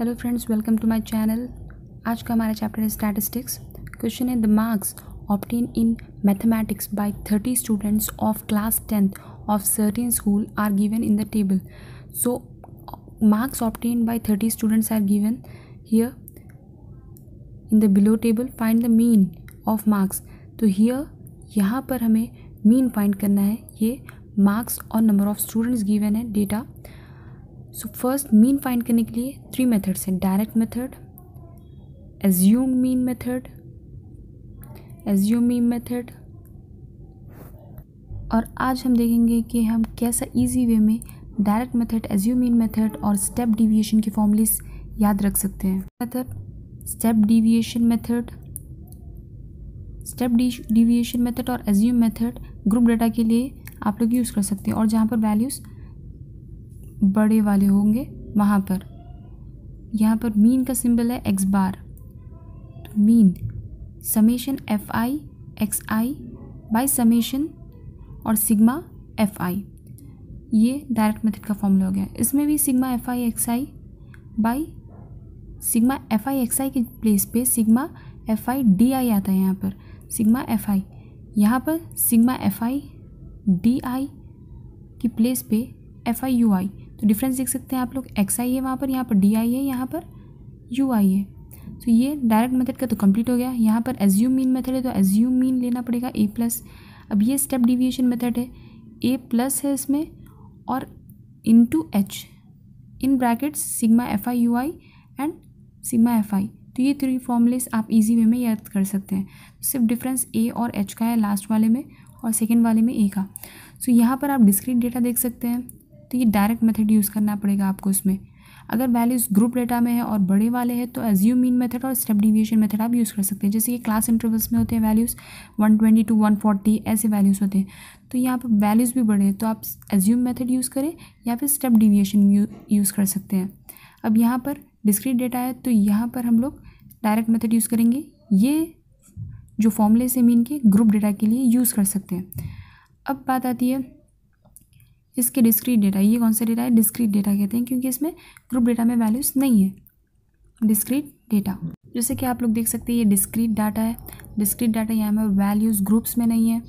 hello friends welcome to my channel आज का हमारा चैप्टर है स्टैटिस्टिक्स क्वेश्चन है the marks obtain in mathematics by thirty students of class tenth of certain school are given in the table so marks obtain by thirty students are given here in the below table find the mean of marks तो here यहाँ पर हमें mean find करना है ये marks और number of students given है data so first mean find करने के लिए थ्री मेथड्स हैं direct method assume mean method assume mean method और आज हम देखेंगे कि हम कैसा इजी वे में direct method assume mean method और स्टेप डिविएशन की फॉर्मूलीस याद रख सकते हैं method step deviation method step deviation method और एज्यूम मेथड ग्रुप डाटा के लिए आप लोग यूज़ कर सकते हैं और जहाँ पर वैल्यूज़ बड़े वाले होंगे वहाँ पर यहाँ पर मीन का सिंबल है एक्स बार तो mean summation F I X I by summation और सिग्मा एफ आई ये डायरेक्ट मेथड का फॉर्मूला हो गया इसमें भी sigma F I X I by sigma F I X I के प्लेस पे sigma F I D I आता है यहाँ पर सिग्मा एफ आई यहाँ पर sigma F I D I की प्लेस पे एफ आई यू आई तो डिफरेंस देख सकते हैं आप लोग एक्स आई है वहाँ पर यहाँ पर डी आई है यहाँ पर यू आई है तो ये डायरेक्ट मेथड का तो कंप्लीट हो गया यहाँ पर एज्यूम मीन मेथड है तो एज्यूम मीन लेना पड़ेगा ए प्लस अब ये स्टेप डिविएशन मेथड है ए प्लस है इसमें और into H in brackets sigma F I U I and sigma F I तो ये थ्री फॉर्मूलेस आप इजी वे में याद कर सकते हैं तो सिर्फ डिफरेंस ए और एच का है लास्ट वाले में और सेकेंड वाले में ए का सो तो so, यहाँ पर आप डिस्क्रीट डेटा देख सकते हैं तो ये डायरेक्ट मेथड यूज़ करना पड़ेगा आपको इसमें अगर वैल्यूज़ ग्रुप डेटा में है और बड़े वाले हैं तो एज्यूम मीन मेथड और स्टेप डिविएशन मेथड आप यूज़ कर सकते हैं जैसे कि क्लास इंटरवल्स में होते हैं वैल्यूज़ 120 टू 140 ऐसे वैल्यूज़ होते हैं तो यहाँ पर वैल्यूज़ भी बड़े हैं तो आप एज्यूम मेथड यूज़ करें या फिर स्टेप डिविएशन यूज़ कर सकते हैं अब यहाँ पर डिस्क्रीट डेटा है तो यहाँ पर हम लोग डायरेक्ट मेथड यूज़ करेंगे ये जो फॉर्मूले से मीन के ग्रुप डेटा के लिए यूज़ कर सकते हैं अब बात आती है इसके डिस्क्रीट डेटा ये कौन सा डेटा है डिस्क्रीट डेटा कहते हैं क्योंकि इसमें ग्रुप डेटा में वैल्यूज़ नहीं है डिस्क्रीट डेटा जैसे कि आप लोग देख सकते हैं ये डिस्क्रीट डाटा है डिस्क्रीट डाटा यहाँ पर वैल्यूज़ ग्रुप्स में नहीं है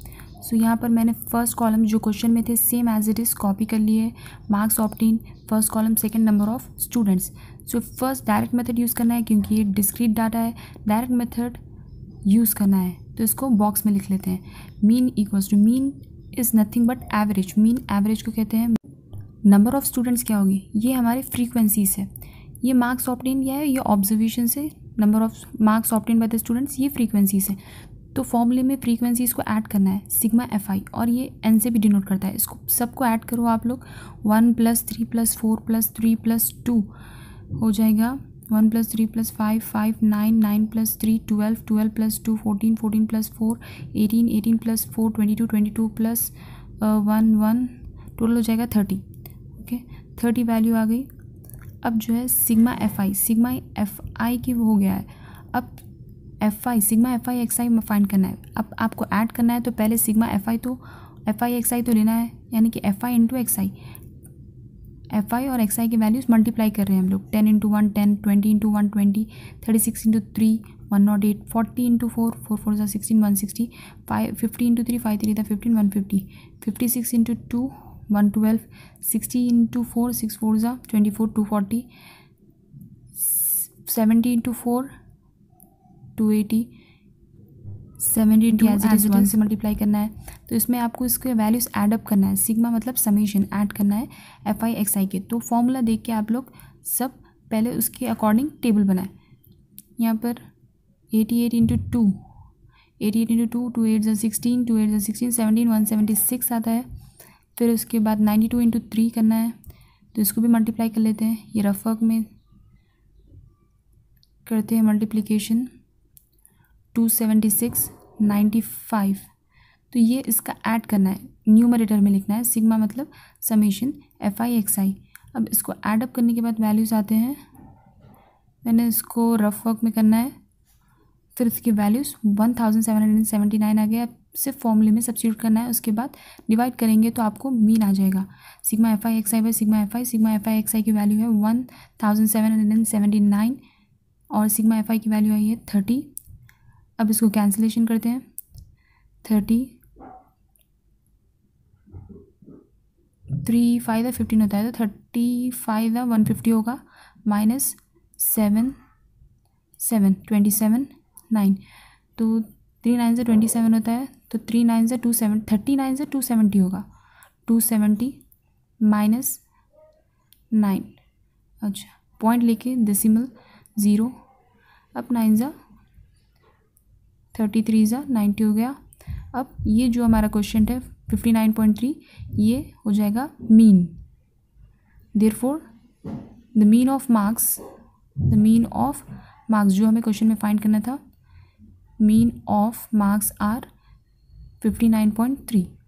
सो यहाँ पर मैंने फर्स्ट कॉलम जो क्वेश्चन में थे same as it is copy कर लिए marks obtain first column second number of students so first direct method use करना है क्योंकि ये डिस्क्रीट डाटा है डायरेक्ट मेथड यूज़ करना है तो इसको बॉक्स में लिख लेते हैं mean equals to mean is nothing but average mean average को कहते हैं नंबर ऑफ़ स्टूडेंट्स क्या होगी ये हमारे फ्रीक्वेंसीज है ये मार्क्स ऑप्टेन या है ये ऑब्जर्वेशन से number of marks obtain by the students ये फ्रीक्वेंसीज है तो फॉर्मूले में फ्रीक्वेंसीज को ऐड करना है सिग्मा एफ आई और ये एन से भी डिनोट करता है इसको सबको ऐड करो आप लोग one plus three plus four plus three plus two हो जाएगा one plus three plus five five nine nine plus three twelve twelve plus two fourteen fourteen plus four eighteen eighteen plus four twenty two twenty two plus one one total हो जाएगा thirty okay thirty value आ गई अब जो है sigma F I sigma F I की हो गया है अब F I sigma F I X I find करना है अब आपको ऐड करना है तो पहले सिग्मा एफ आई तो एफ आई एक्स आई तो लेना है यानी कि F I into X I F I और एक्स आई के वैल्यूज़ मल्टीप्लाई कर रहे हैं हम लोग ten into one ten twenty into one twenty thirty six into three one nought eight forty into four four four ज़ा sixteen one sixty five fifty into three five three था fifteen one fifty fifty six into two one twelve sixty into four six four ज़ा twenty four two forty seventy into four two eighty seventy two as it is one से multiply करना है तो इसमें आपको इसके values add up up करना है सिग्मा मतलब समीशन ऐड करना है एफ आई एक्स आई के तो फॉर्मूला देख के आप लोग सब पहले उसके अकॉर्डिंग टेबल बनाए यहाँ पर eighty eight into two eighty eight into two two eight जो सिक्सटीन टू एट जो sixteen seventeen one seventy six आता है फिर उसके बाद नाइन्टी टू इंटू थ्री करना है तो इसको भी मल्टीप्लाई कर लेते हैं ये रफक में करते हैं multiplication two seventy six ninety five तो ये इसका ऐड करना है न्यूमरेटर में लिखना है सिग्मा मतलब summation F I X I अब इसको ऐड अप करने के बाद वैल्यूज़ आते हैं मैंने इसको रफ वर्क में करना है फिर इसकी values one thousand seven hundred seventy nine आ गया अब सिर्फ फॉर्मूले में सब्सिट्यूट करना है उसके बाद डिवाइड करेंगे तो आपको मीन आ जाएगा sigma F I X I by sigma F I sigma F I X I की वैल्यू है one thousand seven hundred and seventy nine और सिग्मा एफ आई की वैल्यू आई है थर्टी अब इसको कैंसिलेशन करते हैं थर्टी थ्री फाइव या फिफ्टीन होता है तो थर्टी फाइव या वन फिफ्टी होगा minus seven seven twenty seven nine तो थ्री नाइन से ट्वेंटी सेवन होता है तो थ्री नाइन से टू सेवन थर्टी नाइन से टू सेवेंटी होगा टू सेवेंटी माइनस नाइन अच्छा पॉइंट लेके डेसिमल ज़ीरो अब नाइन ज़ा थर्टी थ्री ज़ा नाइन्टी हो गया अब ये जो हमारा क्वेश्चन है फिफ्टी नाइन पॉइंट थ्री ये हो जाएगा mean therefore the mean of marks the mean of marks जो हमें क्वेश्चन में फाइंड करना था mean of marks are fifty nine point three